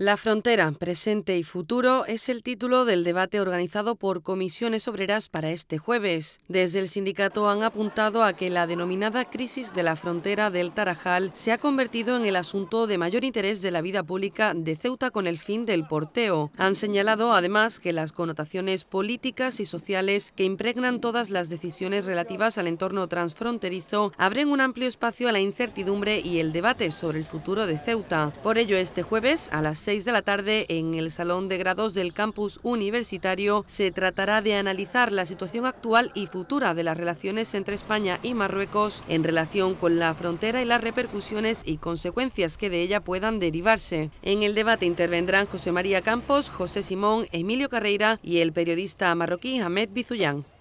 La frontera, presente y futuro es el título del debate organizado por comisiones obreras para este jueves. Desde el sindicato han apuntado a que la denominada crisis de la frontera del Tarajal se ha convertido en el asunto de mayor interés de la vida pública de Ceuta con el fin del porteo. Han señalado además que las connotaciones políticas y sociales que impregnan todas las decisiones relativas al entorno transfronterizo abren un amplio espacio a la incertidumbre y el debate sobre el futuro de Ceuta. Por ello, este jueves a las 6 de la tarde en el Salón de Grados del Campus Universitario se tratará de analizar la situación actual y futura de las relaciones entre España y Marruecos en relación con la frontera y las repercusiones y consecuencias que de ella puedan derivarse. En el debate intervendrán José María Campos, José Simón, Emilio Carreira y el periodista marroquí Ahmed Bizuyán.